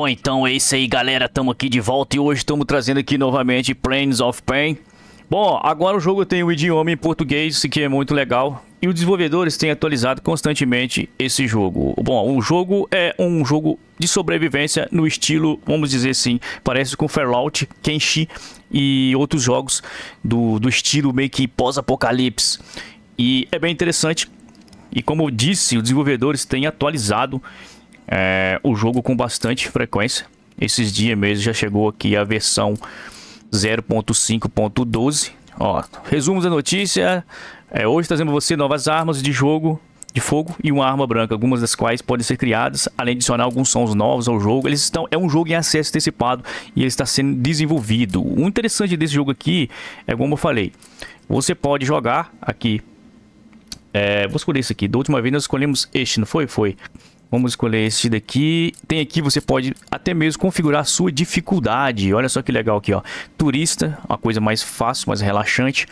Bom, então é isso aí, galera. Tamo aqui de volta e hoje estamos trazendo aqui novamente Planes of Pain. Bom, agora o jogo tem o idioma em português, que é muito legal. E os desenvolvedores têm atualizado constantemente esse jogo. Bom, o jogo é um jogo de sobrevivência no estilo, vamos dizer assim, parece com Fallout, Kenshi e outros jogos do, do estilo meio que pós-apocalipse. E é bem interessante. E como eu disse, os desenvolvedores têm atualizado é, o jogo com bastante frequência. Esses dias mesmo já chegou aqui a versão 0.5.12. Ó, resumos da notícia. É, hoje trazemos você novas armas de jogo de fogo e uma arma branca, algumas das quais podem ser criadas, além de adicionar alguns sons novos ao jogo. Eles estão é um jogo em acesso antecipado e ele está sendo desenvolvido. O interessante desse jogo aqui é como eu falei, você pode jogar aqui. É, vou escolher esse aqui. Da última vez nós escolhemos este, não foi? Foi. Vamos escolher esse daqui. Tem aqui, você pode até mesmo configurar a sua dificuldade. Olha só que legal aqui, ó. Turista, uma coisa mais fácil, mais relaxante.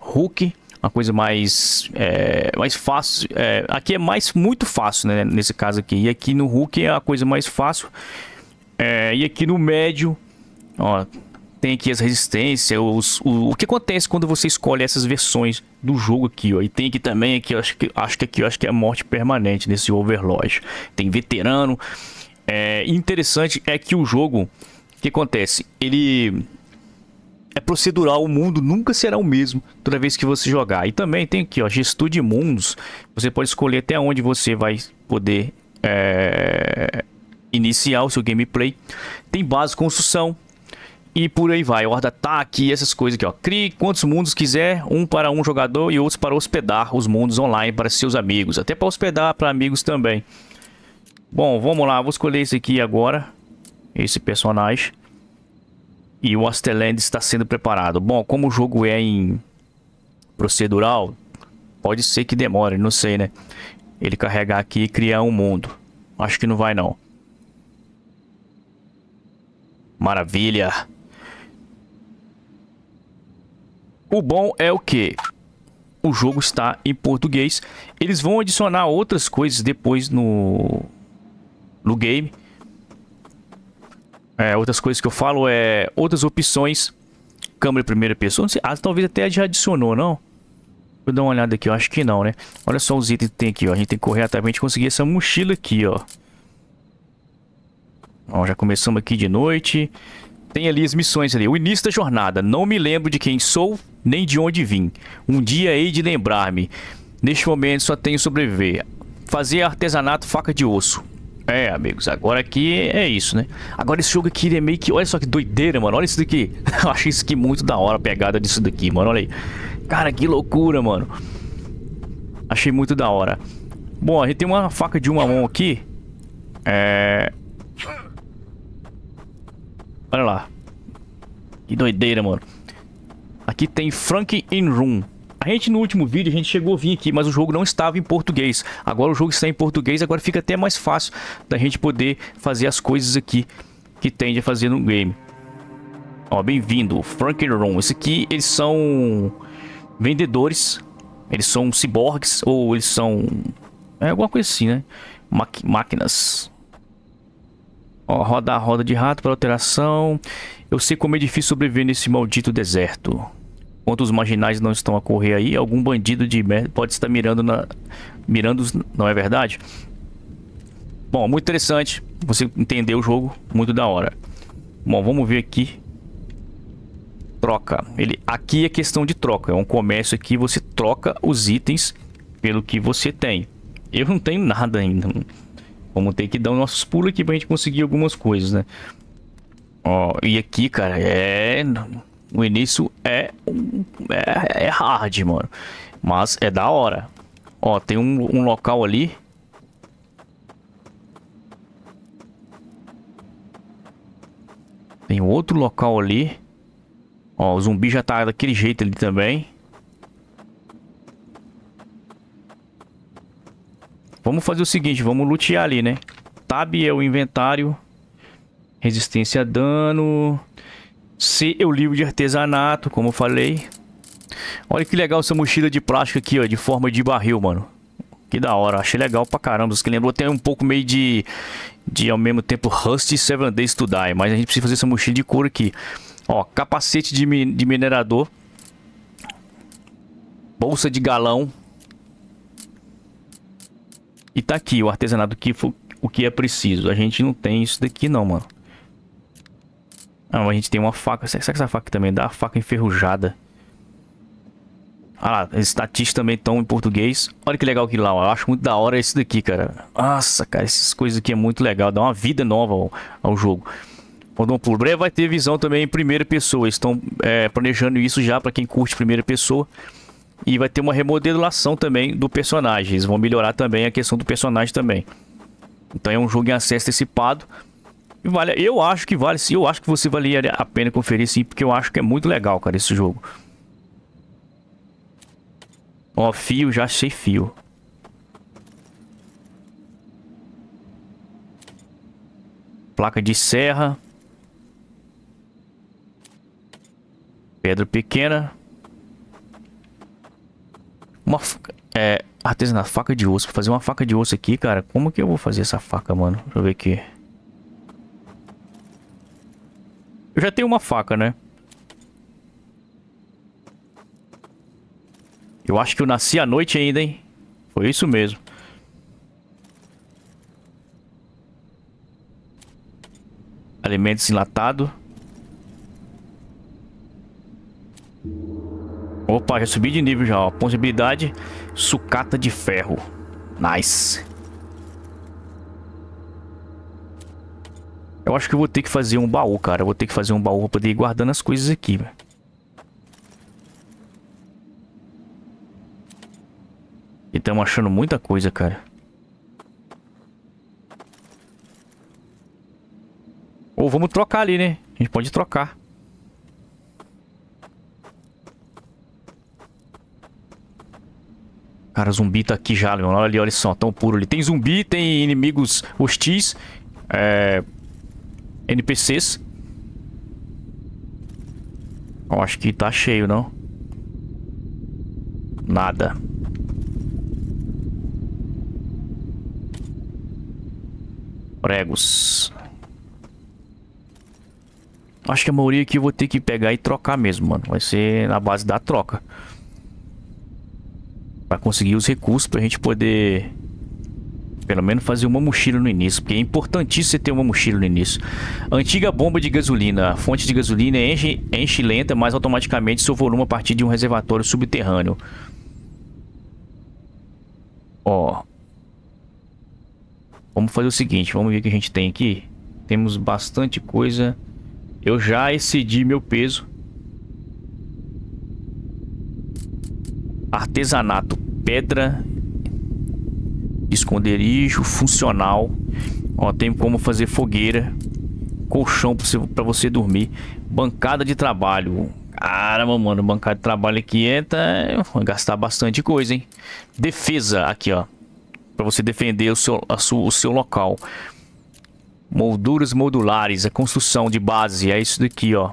Hook, uma coisa mais, é, mais fácil. É, aqui é mais muito fácil, né? Nesse caso aqui. E aqui no Hook é a coisa mais fácil. É, e aqui no médio, ó tem aqui as resistências, os, o, o que acontece quando você escolhe essas versões do jogo aqui, ó. E tem aqui também, aqui, acho que, acho que aqui, acho que é a morte permanente nesse overlord. Tem veterano. É, interessante é que o jogo, o que acontece? Ele é procedural, o mundo nunca será o mesmo toda vez que você jogar. E também tem aqui, ó, gestor de mundos. Você pode escolher até onde você vai poder é, iniciar o seu gameplay. Tem base construção, e por aí vai. Horda ataque, tá essas coisas aqui, ó. Crie quantos mundos quiser, um para um jogador e outros para hospedar os mundos online para seus amigos. Até para hospedar para amigos também. Bom, vamos lá. Vou escolher esse aqui agora. Esse personagem. E o Asteland está sendo preparado. Bom, como o jogo é em procedural, pode ser que demore, não sei, né? Ele carregar aqui e criar um mundo. Acho que não vai, não. Maravilha! O bom é o que o jogo está em português. Eles vão adicionar outras coisas depois no, no game. É, outras coisas que eu falo é outras opções. Câmera primeira pessoa. Sei, ah, talvez até já adicionou, não? Vou dar uma olhada aqui, eu acho que não, né? Olha só os itens que tem aqui, ó. A gente tem que correr até a gente conseguir essa mochila aqui, ó. ó já começamos aqui de noite tem ali as missões ali. O início da jornada. Não me lembro de quem sou, nem de onde vim. Um dia hei de lembrar-me. Neste momento só tenho sobreviver. Fazer artesanato faca de osso. É, amigos, agora aqui é isso, né? Agora esse jogo aqui é meio que... Olha só que doideira, mano. Olha isso daqui. Eu achei isso aqui muito da hora, a pegada disso daqui, mano. Olha aí. Cara, que loucura, mano. Achei muito da hora. Bom, a gente tem uma faca de uma mão aqui. É... Olha lá. Que doideira, mano. Aqui tem Frank in Room. A gente no último vídeo a gente chegou a vir aqui, mas o jogo não estava em português. Agora o jogo está em português, agora fica até mais fácil da gente poder fazer as coisas aqui que tende a fazer no game. Ó, bem-vindo, Frank Room. Esse aqui eles são vendedores, eles são ciborgues ou eles são é alguma coisa assim, né? Maqu máquinas. Ó, roda a roda de rato para alteração. Eu sei como é difícil sobreviver nesse maldito deserto. Enquanto os marginais não estão a correr aí, algum bandido de merda pode estar mirando na... Mirando, não é verdade? Bom, muito interessante. Você entender o jogo, muito da hora. Bom, vamos ver aqui. Troca. Ele, aqui é questão de troca. É um comércio aqui, você troca os itens pelo que você tem. Eu não tenho nada ainda. Vamos ter que dar nossos pulos aqui pra gente conseguir algumas coisas, né? Ó, e aqui, cara, é... O início é... É, é hard, mano. Mas é da hora. Ó, tem um, um local ali. Tem outro local ali. Ó, o zumbi já tá daquele jeito ali também. Vamos fazer o seguinte, vamos lutear ali, né? Tab é o inventário. Resistência a dano. C é o livro de artesanato, como eu falei. Olha que legal essa mochila de plástico aqui, ó. De forma de barril, mano. Que da hora, achei legal pra caramba. os que lembrou até um pouco meio de, de ao mesmo tempo Rust e Seven Days to Die. Mas a gente precisa fazer essa mochila de couro aqui. Ó, capacete de, de minerador. Bolsa de galão. E tá aqui o artesanato que o que é preciso. A gente não tem isso daqui não, mano. Ah, a gente tem uma faca. Será que essa faca também dá? A faca enferrujada. Ah lá, esses também estão em português. Olha que legal que lá, ó. Eu acho muito da hora isso daqui, cara. Nossa, cara, essas coisas aqui é muito legal. Dá uma vida nova ao, ao jogo. Fandom por breve vai ter visão também em primeira pessoa. Estão é, planejando isso já para quem curte primeira pessoa. E vai ter uma remodelação também do personagem. Eles vão melhorar também a questão do personagem também. Então é um jogo em acesso antecipado. E vale, eu acho que vale sim. Eu acho que você valia a pena conferir sim, porque eu acho que é muito legal, cara, esse jogo. Ó, fio, já achei fio. Placa de serra. Pedra pequena. Uma é, artesanato, faca de osso. Vou fazer uma faca de osso aqui, cara. Como que eu vou fazer essa faca, mano? Deixa eu ver aqui. Eu já tenho uma faca, né? Eu acho que eu nasci à noite ainda, hein? Foi isso mesmo. Alimentos enlatados. Opa, já subi de nível já, ó. Possibilidade, sucata de ferro. Nice. Eu acho que eu vou ter que fazer um baú, cara. vou ter que fazer um baú pra poder ir guardando as coisas aqui, velho. E estamos achando muita coisa, cara. Ou vamos trocar ali, né? A gente pode trocar. Cara, zumbi tá aqui já, Leon. Olha ali, olha só, tão puro ali. Tem zumbi, tem inimigos hostis. É... NPCs. Eu acho que tá cheio, não? Nada. Pregos. Acho que a maioria aqui eu vou ter que pegar e trocar mesmo, mano. Vai ser na base da troca para conseguir os recursos para a gente poder pelo menos fazer uma mochila no início, porque é importantíssimo você ter uma mochila no início. Antiga bomba de gasolina. A fonte de gasolina enche, enche lenta, mas automaticamente seu volume a partir de um reservatório subterrâneo. Ó. Vamos fazer o seguinte, vamos ver o que a gente tem aqui. Temos bastante coisa. Eu já excedi meu peso. artesanato, pedra, esconderijo funcional. Ó, tem como fazer fogueira, colchão para você dormir, bancada de trabalho. Caramba, mano, bancada de trabalho aqui entra é, tá, vai é gastar bastante coisa, hein? Defesa aqui, ó, para você defender o seu, a o seu local. Molduras modulares, a construção de base, é isso daqui, ó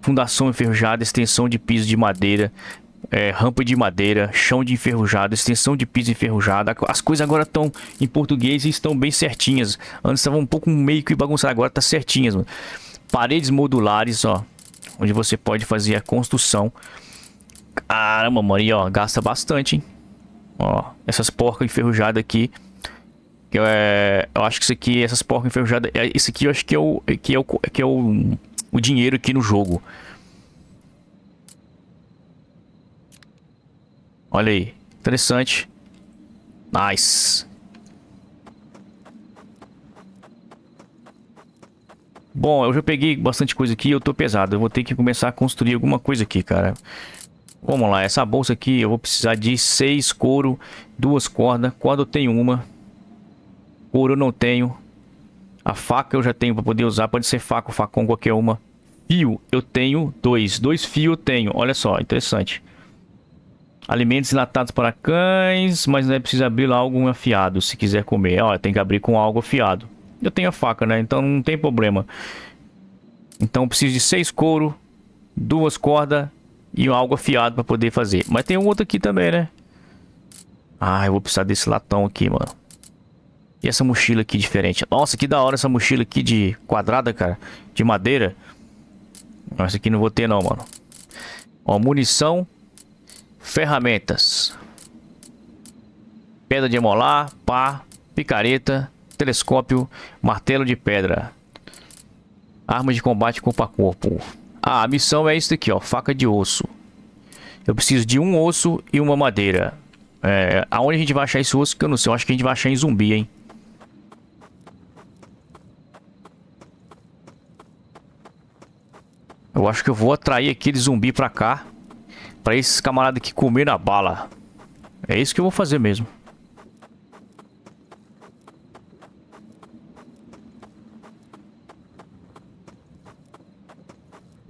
fundação enferrujada, extensão de piso de madeira, é, rampa de madeira, chão de enferrujado, extensão de piso enferrujada. As coisas agora estão em português e estão bem certinhas. Antes estavam um pouco meio que bagunçado, agora tá certinhas, mano. Paredes modulares, ó, onde você pode fazer a construção. Caramba, mano, e ó, gasta bastante, hein? Ó, essas porcas enferrujadas aqui. É, eu acho que isso aqui, essas porcas enferrujadas, é, isso aqui eu acho que é o que é o que é o o dinheiro aqui no jogo. Olha aí. Interessante. Nice. Bom, eu já peguei bastante coisa aqui eu tô pesado. Eu vou ter que começar a construir alguma coisa aqui, cara. Vamos lá, essa bolsa aqui eu vou precisar de seis couro, duas cordas. Corda eu tenho uma. Couro eu não tenho. A faca eu já tenho para poder usar, pode ser faca, facão, qualquer uma. Fio, eu tenho dois. Dois fios eu tenho. Olha só, interessante. Alimentos enlatados para cães, mas não é preciso abrir lá algo afiado se quiser comer. Ó, tem que abrir com algo afiado. Eu tenho a faca, né? Então não tem problema. Então eu preciso de seis couro, duas cordas e algo afiado para poder fazer. Mas tem um outro aqui também, né? Ah, eu vou precisar desse latão aqui, mano. E essa mochila aqui diferente. Nossa, que da hora essa mochila aqui de quadrada, cara. De madeira. Essa aqui não vou ter não, mano. Ó, munição. Ferramentas. Pedra de emolar. Pá. Picareta. Telescópio. Martelo de pedra. Arma de combate corpo a corpo. Ah, a missão é isso aqui, ó. Faca de osso. Eu preciso de um osso e uma madeira. É, aonde a gente vai achar esse osso que eu não sei. Eu acho que a gente vai achar em zumbi, hein. acho que eu vou atrair aquele zumbi pra cá. Pra esses camaradas que comer na bala. É isso que eu vou fazer mesmo.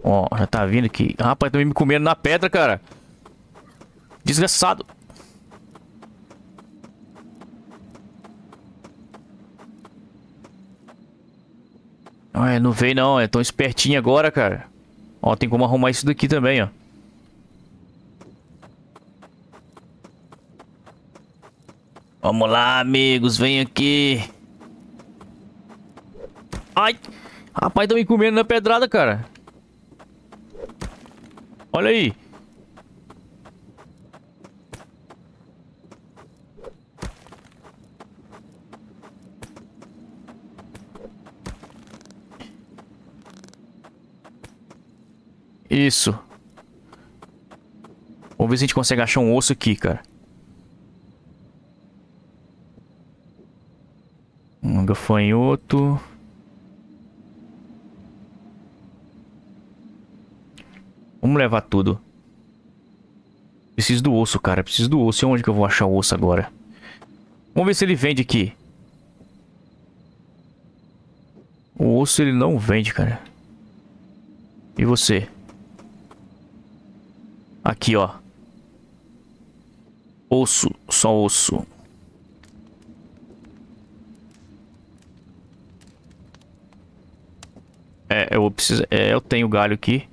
Ó, já tá vindo aqui. rapaz, também tá me comendo na pedra, cara. Desgraçado. Ah, não veio não. É tão espertinho agora, cara. Ó, tem como arrumar isso daqui também, ó. Vamos lá, amigos, vem aqui. Ai! Rapaz, tá me comendo na pedrada, cara. Olha aí. Isso. Vamos ver se a gente consegue achar um osso aqui, cara. Um gafanhoto. Vamos levar tudo. Preciso do osso, cara. Preciso do osso. E onde que eu vou achar o osso agora? Vamos ver se ele vende aqui. O osso ele não vende, cara. E você? Aqui, ó. Osso, só osso. É, eu preciso, é, eu tenho galho aqui,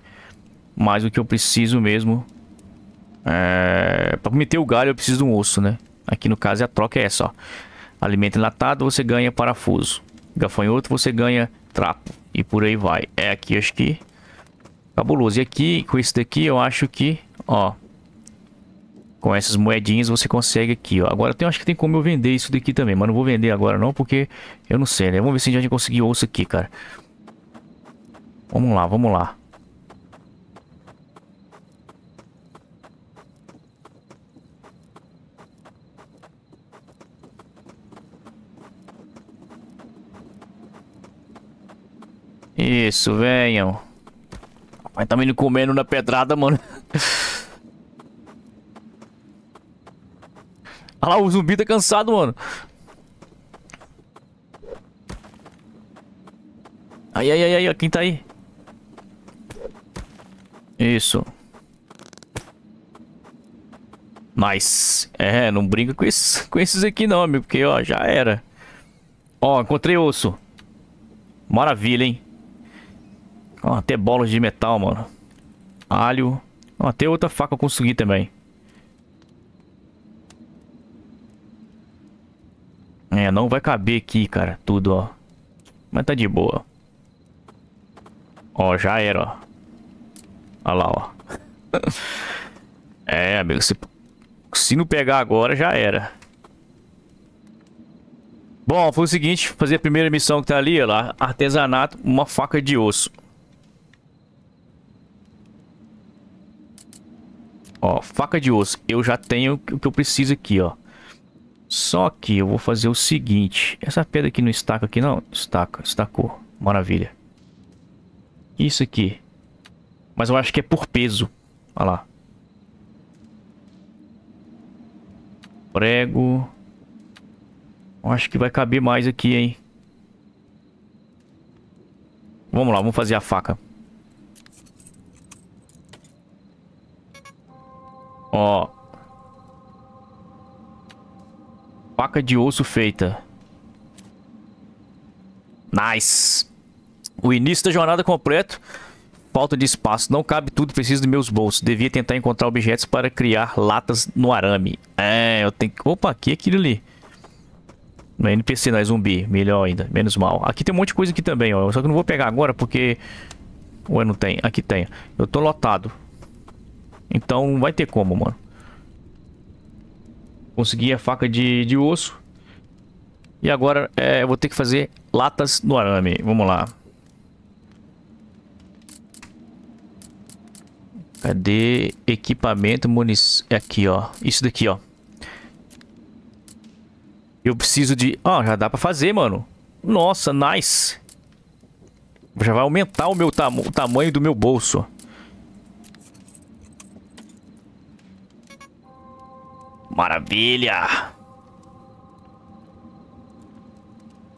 mas o que eu preciso mesmo é, para meter o galho eu preciso de um osso, né? Aqui no caso a troca é essa, ó. Alimento enlatado você ganha parafuso. Gafanhoto você ganha trapo. E por aí vai. É aqui, acho que... Cabuloso. E aqui, com esse daqui, eu acho que... Ó. Com essas moedinhas você consegue aqui, ó. Agora eu acho que tem como eu vender isso daqui também, mas não vou vender agora não, porque eu não sei, né? Vamos ver se a gente conseguir osso aqui, cara. Vamos lá, vamos lá. Isso, venham. Mas tá me comendo na pedrada, mano. Olha lá, o zumbi tá cansado, mano. Ai, ai, ai, ai, quem tá aí? Isso. Nice. É, não brinca com esses, com esses aqui não, amigo, porque, ó, já era. Ó, encontrei osso. Maravilha, hein? Ó, até bolas de metal, mano. Alho. Ó, até outra faca eu consegui também. É, não vai caber aqui, cara, tudo, ó. Mas tá de boa. Ó, já era, ó. Olha lá, ó. é, amigo, se, se não pegar agora, já era. Bom, foi o seguinte, fazer a primeira missão que tá ali, ó lá, artesanato, uma faca de osso. Ó, faca de osso, eu já tenho o que eu preciso aqui, ó. Só que eu vou fazer o seguinte. Essa pedra aqui não estaca aqui não? Estaca, estacou. Maravilha. Isso aqui. Mas eu acho que é por peso. Olha lá. Prego. Eu acho que vai caber mais aqui, hein. Vamos lá, vamos fazer a faca. Ó, Faca de osso feita. Nice. O início da jornada completo. Falta de espaço. Não cabe tudo, preciso dos meus bolsos. Devia tentar encontrar objetos para criar latas no arame. É, eu tenho que... Opa, aqui é aquilo ali. Não é NPC, não é zumbi. Melhor ainda, menos mal. Aqui tem um monte de coisa aqui também, ó. Só que eu não vou pegar agora porque... Ué, não tem. Aqui tem. Eu tô lotado. Então, vai ter como, mano. Consegui a faca de, de osso. E agora é, eu vou ter que fazer latas no arame. Vamos lá. Cadê equipamento, munição? É aqui, ó. Isso daqui, ó. Eu preciso de... Ó, ah, já dá pra fazer, mano. Nossa, nice. Já vai aumentar o meu tam o tamanho do meu bolso. Maravilha!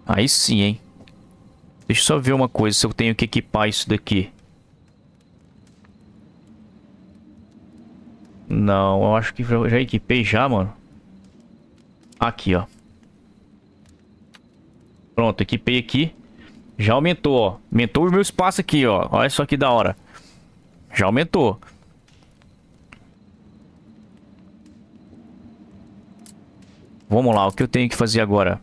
Aí sim, hein? Deixa eu só ver uma coisa, se eu tenho que equipar isso daqui. Não, eu acho que já equipei já, mano. Aqui, ó. Pronto, equipei aqui. Já aumentou, ó. Aumentou o meu espaço aqui, ó. Olha só que da hora. Já aumentou. Vamos lá, o que eu tenho que fazer agora?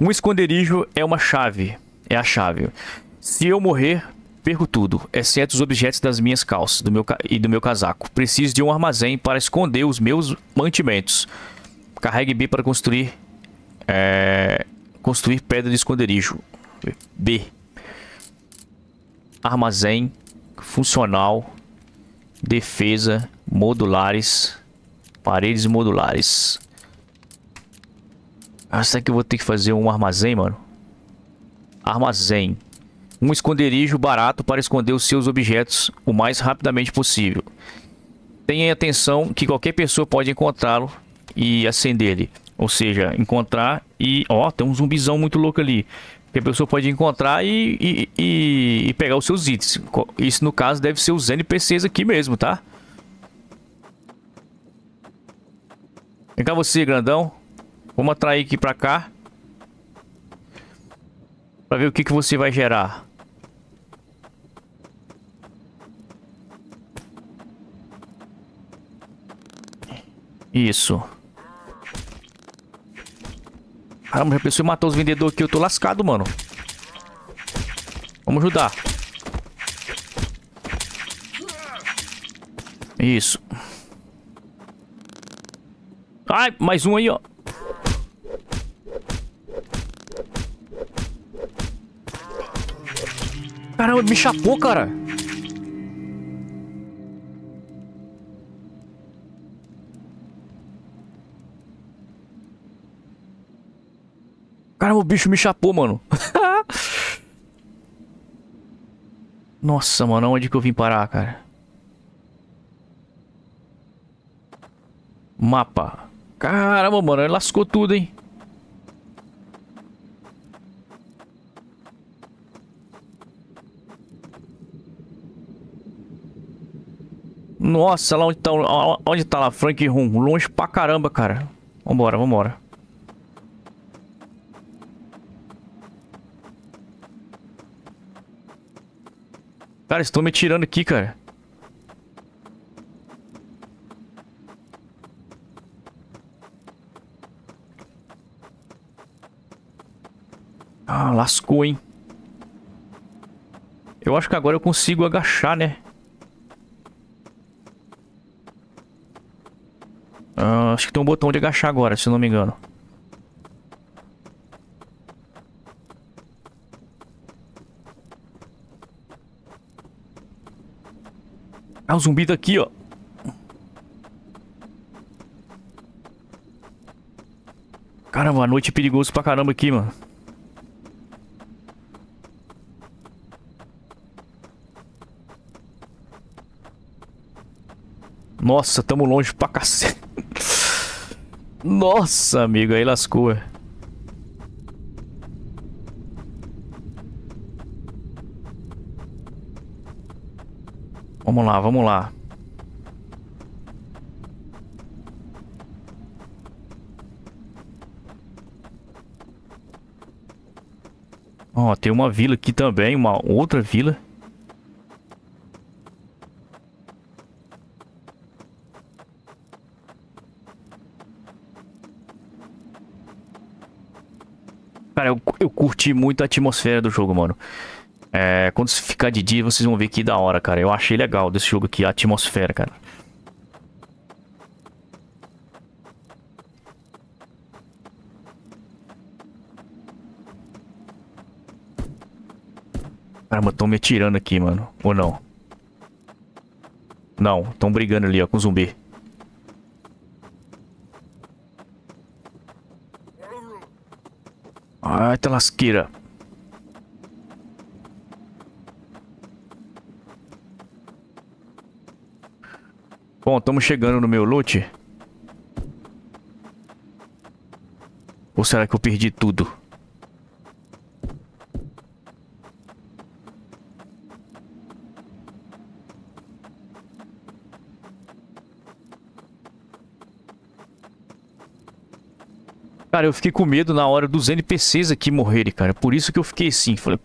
Um esconderijo é uma chave. É a chave. Se eu morrer, perco tudo, exceto os objetos das minhas calças do meu e do meu casaco. Preciso de um armazém para esconder os meus mantimentos. Carregue B para construir... É, construir pedra de esconderijo. B. Armazém. Funcional. Defesa. Modulares. Paredes modulares. Ah, será que eu vou ter que fazer um armazém, mano? Armazém. Um esconderijo barato para esconder os seus objetos o mais rapidamente possível. Tenha atenção que qualquer pessoa pode encontrá-lo e acender ele. Ou seja, encontrar e... Ó, tem um zumbizão muito louco ali. Que a pessoa pode encontrar e, e, e, e pegar os seus itens. Isso, no caso, deve ser os NPCs aqui mesmo, tá? Vem cá você, grandão. Vamos atrair aqui pra cá. Pra ver o que, que você vai gerar. Isso. Caramba, já pensou em matar os vendedores aqui. Eu tô lascado, mano. Vamos ajudar. Isso. Ai, mais um aí, ó. Caramba, me chapou, cara. Caramba, o bicho me chapou, mano. Nossa, mano, onde que eu vim parar, cara? Mapa. Caramba, mano, ele lascou tudo, hein? Nossa, lá onde tá, onde tá lá, Frank Rum. Longe pra caramba, cara. Vambora, vambora. Cara, estão me tirando aqui, cara. Ah, lascou, hein. Eu acho que agora eu consigo agachar, né? acho que tem um botão de agachar agora, se não me engano. Ah, o zumbi daqui, ó. Caramba, a noite é perigoso pra caramba aqui, mano. Nossa, tamo longe pra cacete. Nossa, amigo, aí lascou. Vamos lá, vamos lá. Ó, oh, tem uma vila aqui também, uma outra vila. curti muito a atmosfera do jogo, mano. É, quando ficar de dia, vocês vão ver que da hora, cara. Eu achei legal desse jogo aqui, a atmosfera, cara. Caramba, estão me atirando aqui, mano. Ou não? Não, estão brigando ali, ó, com zumbi. Ah, tá lasqueira. Bom, estamos chegando no meu loot. Ou será que eu perdi tudo? Cara, eu fiquei com medo na hora dos NPCs aqui morrerem, cara. Por isso que eu fiquei assim. Falei,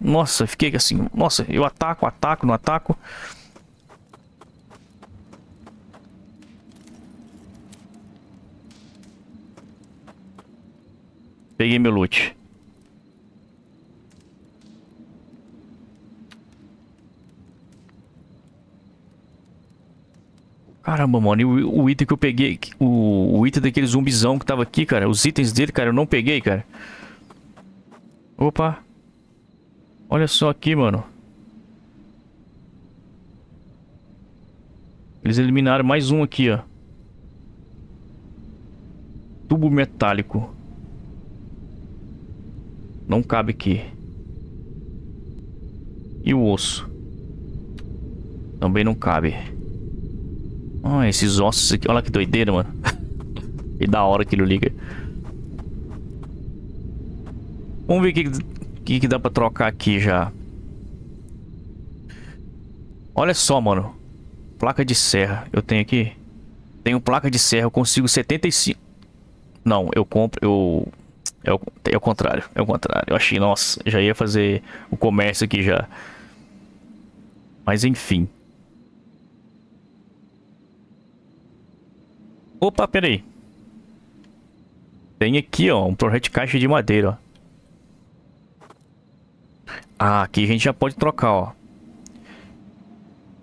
nossa, fiquei assim. Nossa, eu ataco, ataco, não ataco. Peguei meu loot. Caramba, mano, e o, o item que eu peguei, o, o, item daquele zumbizão que tava aqui, cara, os itens dele, cara, eu não peguei, cara. Opa. Olha só aqui, mano. Eles eliminaram mais um aqui, ó. Tubo metálico. Não cabe aqui. E o osso. Também não cabe. Olha esses ossos aqui. Olha que doideira, mano. e da hora que ele liga. Vamos ver o que, que, que, dá pra trocar aqui já. Olha só, mano. Placa de serra. Eu tenho aqui. Tenho placa de serra. Eu consigo 75. Não, eu compro. Eu. É o, é o contrário. É o contrário. Eu achei, nossa, já ia fazer o comércio aqui já. Mas enfim. Opa, peraí. Tem aqui, ó, um projeto de caixa de madeira, ó. Ah, aqui a gente já pode trocar, ó.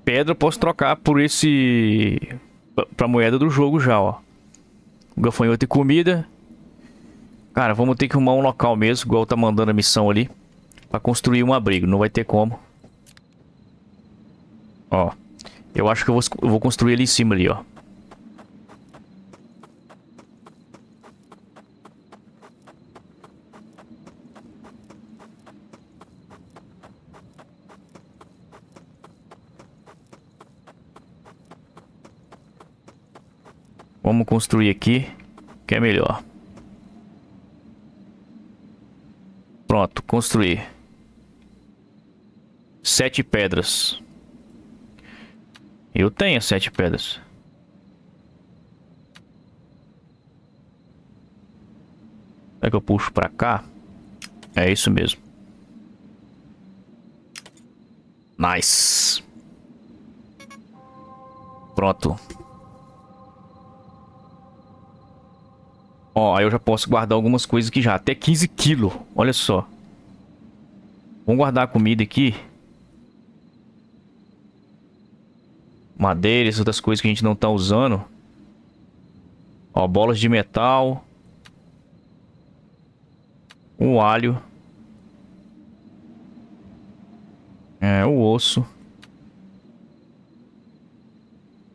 Pedra eu posso trocar por esse... Pra moeda do jogo já, ó. Gafanhoto e comida. Cara, vamos ter que arrumar um local mesmo, igual tá mandando a missão ali. Pra construir um abrigo, não vai ter como. Ó. Eu acho que eu vou, eu vou construir ali em cima ali, ó. Vamos construir aqui, que é melhor. Pronto, construir. Sete pedras. Eu tenho sete pedras. Será que eu puxo pra cá? É isso mesmo. Nice. Pronto. Ó, aí eu já posso guardar algumas coisas aqui já. Até 15 quilos. Olha só. Vamos guardar a comida aqui. madeiras, outras coisas que a gente não tá usando. Ó, bolas de metal. O alho. É, o osso.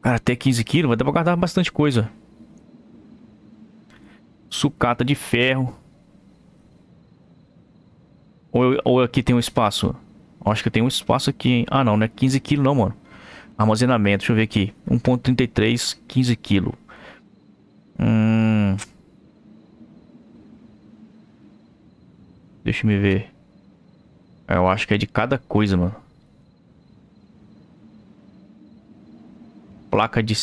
Cara, até 15 quilos vai dar pra guardar bastante coisa. Sucata de ferro. Ou, ou aqui tem um espaço. Acho que tem um espaço aqui, hein? Ah, não, não é 15 kg não, mano. Armazenamento, deixa eu ver aqui. 1.33, 15 kg. Hum... Deixa me ver. Eu acho que é de cada coisa, mano. Placa de...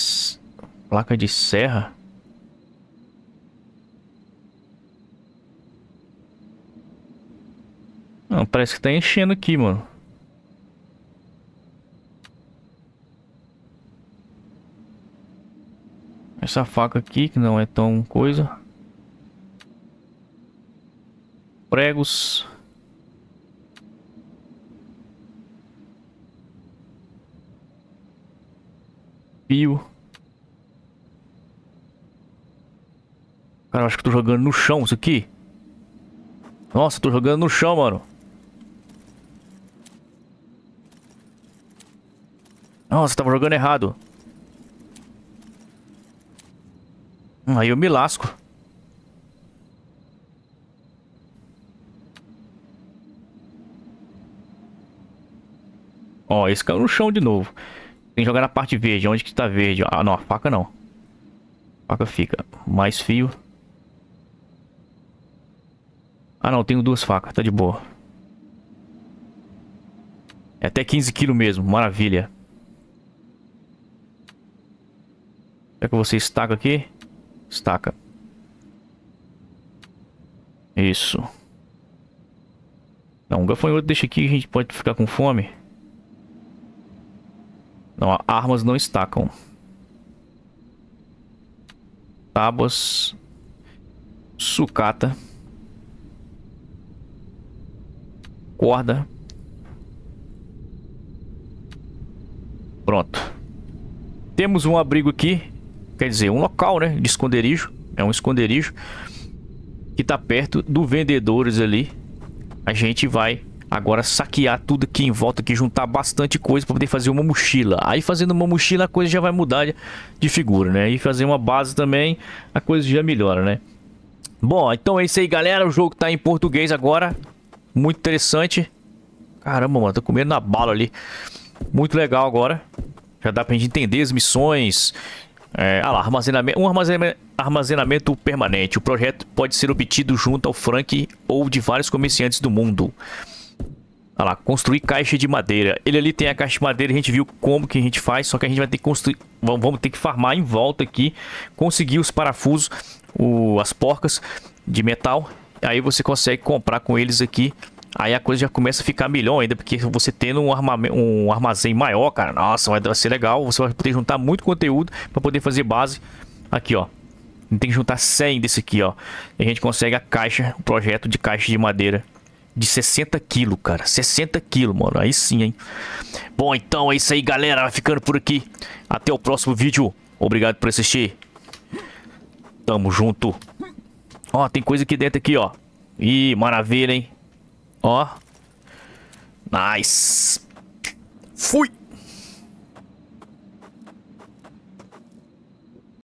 Placa de serra? parece que tá enchendo aqui, mano. Essa faca aqui, que não é tão coisa. Pregos. Pio. Cara, acho que tô jogando no chão isso aqui. Nossa, tô jogando no chão, mano. Nossa, tava jogando errado. Hum, aí eu me lasco. Ó, esse caiu no chão de novo. Tem que jogar na parte verde. Onde que tá verde? Ah, não, a faca não. A faca fica. Mais fio. Ah, não, tenho duas facas. Tá de boa. É até 15 quilos mesmo. Maravilha. Será é que você estaca aqui? Estaca. Isso. Não, um gafanhoto deixa aqui, a gente pode ficar com fome. Não, armas não estacam. Tábuas. Sucata. Corda. Pronto. Temos um abrigo aqui quer dizer, um local, né, de esconderijo, é um esconderijo que tá perto do vendedores ali. A gente vai agora saquear tudo aqui em volta aqui, juntar bastante coisa para poder fazer uma mochila. Aí fazendo uma mochila a coisa já vai mudar de figura, né? E fazer uma base também, a coisa já melhora, né? Bom, então é isso aí, galera. O jogo tá em português agora. Muito interessante. Caramba, mano, tô comendo na bala ali. Muito legal agora. Já dá pra gente entender as missões é, ah lá, armazenamento, um armazenamento, armazenamento permanente. O projeto pode ser obtido junto ao Frank ou de vários comerciantes do mundo. Ah lá, construir caixa de madeira. Ele ali tem a caixa de madeira, a gente viu como que a gente faz, só que a gente vai ter que construir, vamos, vamos ter que farmar em volta aqui, conseguir os parafusos, o, as porcas de metal. Aí você consegue comprar com eles aqui Aí a coisa já começa a ficar milhão ainda, porque você tendo um, um armazém maior, cara, nossa, vai ser legal. Você vai poder juntar muito conteúdo para poder fazer base. Aqui, ó. Tem que juntar 100 desse aqui, ó. E a gente consegue a caixa, o projeto de caixa de madeira de 60 quilos, cara. 60 quilos, mano. Aí sim, hein? Bom, então é isso aí, galera. Vai ficando por aqui. Até o próximo vídeo. Obrigado por assistir. Tamo junto. Ó, tem coisa aqui dentro aqui, ó. Ih, maravilha, hein? Ó. Nice. Fui.